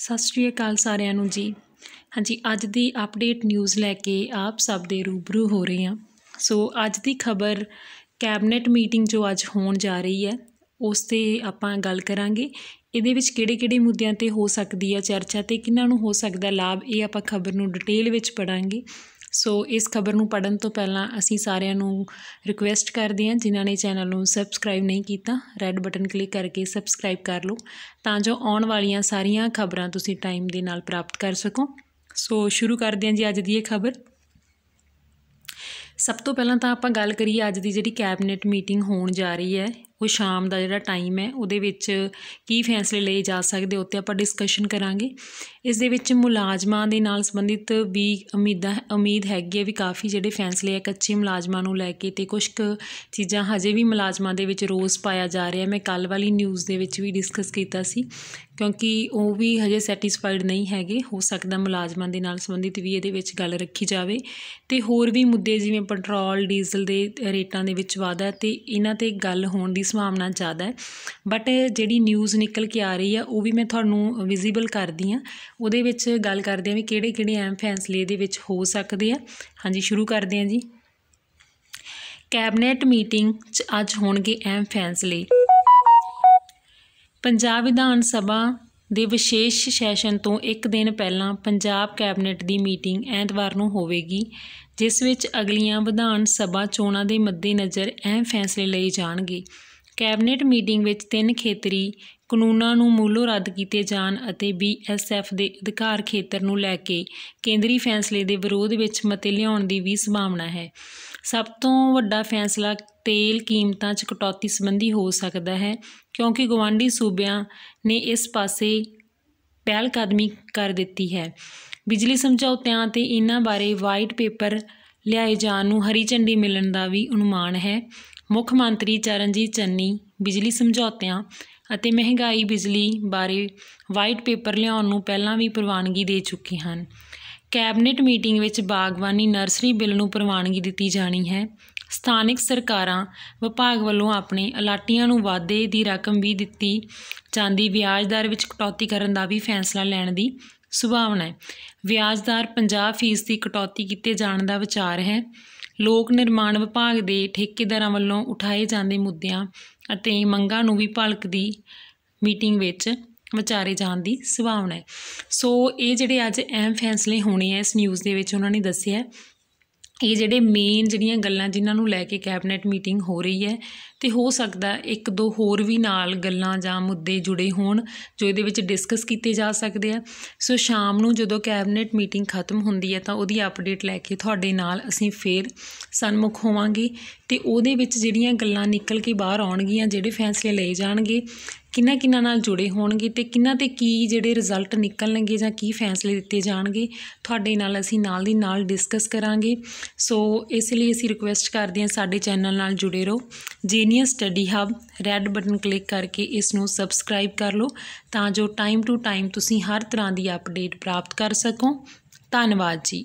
ਸਤਿ ਸ਼੍ਰੀ ਅਕਾਲ ਸਾਰਿਆਂ ਨੂੰ ਜੀ ਹਾਂਜੀ ਅੱਜ ਦੀ ਅਪਡੇਟ ਨਿਊਜ਼ ਲੈ ਕੇ ਆਪ ਸਭ ਦੇ ਰੂਬਰੂ ਹੋ ਰਹੇ ਹਾਂ ਸੋ ਅੱਜ ਦੀ ਖਬਰ ਕੈਬਨਿਟ ਮੀਟਿੰਗ ਜੋ ਅੱਜ ਹੋਣ ਜਾ ਰਹੀ ਹੈ ਉਸ ਤੇ ਆਪਾਂ ਗੱਲ ਕਰਾਂਗੇ ਇਹਦੇ ਵਿੱਚ ਕਿਹੜੇ-ਕਿਹੜੇ ਮੁੱਦਿਆਂ ਤੇ ਹੋ ਸਕਦੀ ਹੈ ਚਰਚਾ ਤੇ ਕਿਹਨਾਂ ਨੂੰ ਹੋ ਸਕਦਾ ਲਾਭ ਇਹ ਆਪਾਂ ਖਬਰ ਨੂੰ ਡਿਟੇਲ ਵਿੱਚ ਪੜਾਂਗੇ ਸੋ ਇਸ ਖਬਰ ਨੂੰ ਪੜਨ ਤੋਂ ਪਹਿਲਾਂ ਅਸੀਂ ਸਾਰਿਆਂ ਨੂੰ ਰਿਕੁਐਸਟ ਕਰਦੇ ਹਾਂ ਜਿਨ੍ਹਾਂ ਨੇ ਚੈਨਲ ਨੂੰ ਸਬਸਕ੍ਰਾਈਬ ਨਹੀਂ ਕੀਤਾ ਰੈੱਡ ਬਟਨ ਕਲਿੱਕ ਕਰਕੇ ਸਬਸਕ੍ਰਾਈਬ ਕਰ ਲਓ ਤਾਂ ਜੋ ਆਉਣ ਵਾਲੀਆਂ ਸਾਰੀਆਂ ਖਬਰਾਂ ਤੁਸੀਂ ਟਾਈਮ ਦੇ ਨਾਲ ਪ੍ਰਾਪਤ ਕਰ ਸਕੋ ਸੋ ਸ਼ੁਰੂ ਕਰਦੇ ਹਾਂ ਜੀ ਅੱਜ ਦੀ ਇਹ ਖਬਰ ਸਭ ਤੋਂ ਪਹਿਲਾਂ ਤਾਂ ਆਪਾਂ ਗੱਲ ਕਰੀਏ ਅੱਜ ਦੀ ਜਿਹੜੀ ਕੈਬਨਿਟ ਮੀਟਿੰਗ ਹੋਣ ਜਾ ਰਹੀ ਹੈ ਕੋਈ ਸ਼ਾਮ ਦਾ ਜਿਹੜਾ ਟਾਈਮ ਹੈ ਉਹਦੇ ਵਿੱਚ ਕੀ ਫੈਸਲੇ ਲਏ ਜਾ ਸਕਦੇ ਉੱਤੇ ਆਪਾਂ ਡਿਸਕਸ਼ਨ ਕਰਾਂਗੇ ਇਸ ਦੇ ਵਿੱਚ ਮੁਲਾਜ਼ਮਾਂ ਦੇ ਨਾਲ ਸੰਬੰਧਿਤ ਵੀ ਉਮੀਦਾਂ ਉਮੀਦ ਹੈਗੀ ਹੈ ਵੀ ਕਾਫੀ ਜਿਹੜੇ ਫੈਸਲੇ ਆ ਕੱਚੇ ਮੁਲਾਜ਼ਮਾਂ ਨੂੰ ਲੈ ਕੇ ਤੇ ਕੁਝ ਕੁ ਚੀਜ਼ਾਂ ਹਜੇ ਵੀ ਮੁਲਾਜ਼ਮਾਂ ਦੇ ਵਿੱਚ ਰੋਸ ਪਾਇਆ ਜਾ ਰਿਹਾ ਮੈਂ ਕੱਲ ਵਾਲੀ ਨਿਊਜ਼ ਦੇ ਵਿੱਚ ਵੀ ਡਿਸਕਸ ਕੀਤਾ ਸੀ ਕਿਉਂਕਿ ਉਹ ਵੀ ਹਜੇ ਸੈਟੀਸਫਾਈਡ ਨਹੀਂ ਹੈਗੇ ਹੋ ਸਕਦਾ ਮੁਲਾਜ਼ਮਾਂ ਦੇ ਨਾਲ ਸੰਬੰਧਿਤ ਵੀ ਇਹਦੇ ਵਿੱਚ ਗੱਲ ਰੱਖੀ ਜਾਵੇ ਤੇ ਹੋਰ ਵੀ ਮੁੱਦੇ ਜਿਵੇਂ ਪੈਟਰੋਲ ਡੀਜ਼ਲ ਦੇ ਰੇਟਾਂ ਦੇ ਵਿੱਚ ਵਾਧਾ ਤੇ ਇਹਨਾਂ ਤੇ ਗੱਲ ਹੋਣ ਦੀ ਸੰਭਾਵਨਾ ਜ਼ਿਆਦਾ ਹੈ ਬਟ ਜਿਹੜੀ ਨਿਊਜ਼ ਨਿਕਲ ਕੇ ਆ ਰਹੀ ਆ ਉਹ ਵੀ ਮੈਂ ਤੁਹਾਨੂੰ ਵਿਜ਼ੀਬਲ ਕਰਦੀ ਆ ਉਹਦੇ ਵਿੱਚ ਗੱਲ ਕਰਦੇ ਆ ਵੀ ਕਿਹੜੇ ਕਿਹੜੇ ਐਮ ਫੈਸਲੇ ਇਹਦੇ ਵਿੱਚ ਹੋ ਸਕਦੇ ਆ ਹਾਂਜੀ ਸ਼ੁਰੂ ਕਰਦੇ ਆ ਜੀ ਕੈਬਨਿਟ ਮੀਟਿੰਗ 'ਚ ਅੱਜ ਹੋਣਗੇ ਅਹਿਮ ਫੈਸਲੇ ਪੰਜਾਬ ਵਿਧਾਨ ਸਭਾ ਦੇ ਵਿਸ਼ੇਸ਼ ਸੈਸ਼ਨ ਤੋਂ ਇੱਕ ਦਿਨ ਪਹਿਲਾਂ ਪੰਜਾਬ ਕੈਬਨਿਟ ਦੀ ਮੀਟਿੰਗ ਐਤਵਾਰ ਨੂੰ ਹੋਵੇਗੀ ਜਿਸ ਵਿੱਚ ਅਗਲੀਆਂ ਵਿਧਾਨ ਸਭਾ ਚੋਣਾਂ ਦੇ ਮੱਦੇਨਜ਼ਰ ਅਹਿਮ ਫੈਸਲੇ ਲਏ ਜਾਣਗੇ ਕੈਬਨਿਟ ਮੀਟਿੰਗ ਵਿੱਚ ਤਿੰਨ ਖੇਤਰੀ ਕਾਨੂੰਨਾਂ ਨੂੰ ਮੂਲੋਂ ਰੱਦ ਕੀਤੇ ਜਾਣ ਅਤੇ ਬੀਐਸਐਫ ਦੇ ਅਧਿਕਾਰ ਖੇਤਰ ਨੂੰ ਲੈ ਕੇ ਕੇਂਦਰੀ ਫੈਸਲੇ ਦੇ ਵਿਰੋਧ ਵਿੱਚ ਮਤੇ ਲਿਆਉਣ ਦੀ ਵੀ ਸੰਭਾਵਨਾ ਹੈ ਸਭ ਤੋਂ ਵੱਡਾ ਫੈਸਲਾ ਤੇਲ ਕੀਮਤਾਂ 'ਚ ਕਟੌਤੀ ਸੰਬੰਧੀ ਹੋ ਸਕਦਾ ਹੈ ਕਿਉਂਕਿ ਗਵਾਂਡੀ ਸੂਬਿਆਂ ਨੇ ਇਸ ਪਾਸੇ ਪਹਿਲ ਕਦਮੀ ਕਰ ਦਿੱਤੀ ਹੈ ਬਿਜਲੀ ਸਮਝੌਤਿਆਂ ਤੇ ਇਹਨਾਂ ਬਾਰੇ ਵਾਈਟ ਪੇਪਰ ਲਿਆਏ ਜਾਣ ਨੂੰ ਹਰੀ ਝੰਡੀ ਮਿਲਣ ਦਾ ਵੀ ਅਨੁਮਾਨ ਹੈ ਮੁੱਖ ਮੰਤਰੀ ਚਰਨਜੀਤ ਚੰਨੀ ਬਿਜਲੀ ਸਮਝੌਤਿਆਂ ਅਤੇ ਮਹਿੰਗਾਈ ਬਿਜਲੀ ਬਾਰੇ ਵਾਈਟ ਪੇਪਰ ਲਿਆਉਣ ਨੂੰ ਪਹਿਲਾਂ ਵੀ ਪ੍ਰਵਾਨਗੀ ਦੇ ਚੁੱਕੇ ਹਨ ਕੈਬਨਿਟ ਮੀਟਿੰਗ ਵਿੱਚ ਬਾਗਬਾਨੀ ਨਰਸਰੀ ਬਿੱਲ ਨੂੰ ਪ੍ਰਵਾਨਗੀ ਦਿੱਤੀ ਜਾਣੀ ਹੈ ਸਥਾਨਕ ਸਰਕਾਰਾਂ ਵਿਭਾਗ ਵੱਲੋਂ ਆਪਣੇ ਅਲਾਟੀਆਂ ਨੂੰ ਵਾਅਦੇ ਦੀ ਰਕਮ ਵੀ ਦਿੱਤੀ ਜਾਂਦੀ ਵਿਆਜ ਦਰ ਵਿੱਚ ਕਟੌਤੀ ਕਰਨ ਦਾ ਵੀ ਫੈਸਲਾ ਲੈਣ ਦੀ ਸੁਭਾਵਨਾ ਹੈ ਵਿਆਜ ਦਰ 50% ਦੀ ਕਟੌਤੀ ਕੀਤੇ ਜਾਣ ਦਾ ਵਿਚਾਰ ਹੈ ਲੋਕ ਨਿਰਮਾਣ ਵਿਭਾਗ ਦੇ ਠੇਕੇਦਾਰਾਂ ਵੱਲੋਂ ਉਠਾਏ ਜਾਂਦੇ ਮੁੱਦਿਆਂ ਅਤੇ ਮੰਗਾਂ ਨੂੰ ਵੀ ਭਲਕ ਦੀ ਮੀਟਿੰਗ ਵਿੱਚ ਵਿਚਾਰੇ ਜਾਣ ਦੀ ਸੰਭਾਵਨਾ ਹੈ ਸੋ ਇਹ ਜਿਹੜੇ ਅੱਜ ਅਹਿਮ ਫੈਸਲੇ ਹੋਣੇ ਆ ਇਸ ਨਿਊਜ਼ ਦੇ ਵਿੱਚ ਉਹਨਾਂ ਨੇ ਦੱਸਿਆ ਇਹ ਜਿਹੜੇ ਮੇਨ ਜਿਹੜੀਆਂ ਗੱਲਾਂ ਜਿਨ੍ਹਾਂ ਨੂੰ ਲੈ ਕੇ ਕੈਬਨਿਟ ਮੀਟਿੰਗ ਹੋ ਰਹੀ ਹੈ ਤੇ ਹੋ ਸਕਦਾ ਇੱਕ ਦੋ ਹੋਰ ਵੀ ਨਾਲ ਗੱਲਾਂ ਜਾਂ ਮੁੱਦੇ ਜੁੜੇ ਹੋਣ ਜੋ ਇਹਦੇ ਵਿੱਚ ਡਿਸਕਸ ਕੀਤੇ ਜਾ ਸਕਦੇ ਆ ਸੋ ਸ਼ਾਮ ਨੂੰ ਜਦੋਂ ਕੈਬਨਿਟ ਮੀਟਿੰਗ ਖਤਮ ਹੁੰਦੀ ਹੈ ਤਾਂ ਉਹਦੀ ਅਪਡੇਟ ਲੈ ਕੇ ਤੁਹਾਡੇ ਨਾਲ ਅਸੀਂ ਫੇਰ ਸਨਮੁਖ ਹੋਵਾਂਗੇ ਤੇ ਉਹਦੇ ਵਿੱਚ ਜਿਹੜੀਆਂ ਗੱਲਾਂ ਨਿਕਲ ਕੇ ਬਾਹਰ ਆਉਣਗੀਆਂ ਜਿਹੜੇ ਫੈਸਲੇ ਲਏ ਜਾਣਗੇ ਕਿੰਨਾ ਕਿੰਨਾ ਨਾਲ ਜੁੜੇ ਹੋਣਗੇ ਤੇ ਕਿੰਨਾ ਤੇ ਕੀ ਜਿਹੜੇ ਰਿਜ਼ਲਟ ਨਿਕਲਣਗੇ ਜਾਂ ਕੀ ਫੈਸਲੇ ਦਿੱਤੇ ਜਾਣਗੇ ਤੁਹਾਡੇ ਨਾਲ ਅਸੀਂ ਨਾਲ ਦੀ ਨਾਲ ਡਿਸਕਸ ਕਰਾਂਗੇ ਸੋ ਇਸ ਲਈ ਅਸੀਂ ਰਿਕੁਐਸਟ ਕਰਦੇ ਹਾਂ ਸਾਡੇ ਚੈਨਲ ਨਾਲ ਜੁੜੇ ਰਹੋ genius study hub red button click ਕਰਕੇ ਇਸ ਨੂੰ ਸਬਸਕ੍ਰਾਈਬ ਕਰ ਲਓ ਤਾਂ ਜੋ ਟਾਈਮ ਟੂ ਟਾਈਮ ਤੁਸੀਂ ਹਰ ਤਰ੍ਹਾਂ ਦੀ ਅਪਡੇਟ ਪ੍ਰਾਪਤ ਕਰ ਸਕੋ ਧੰਨਵਾਦ ਜੀ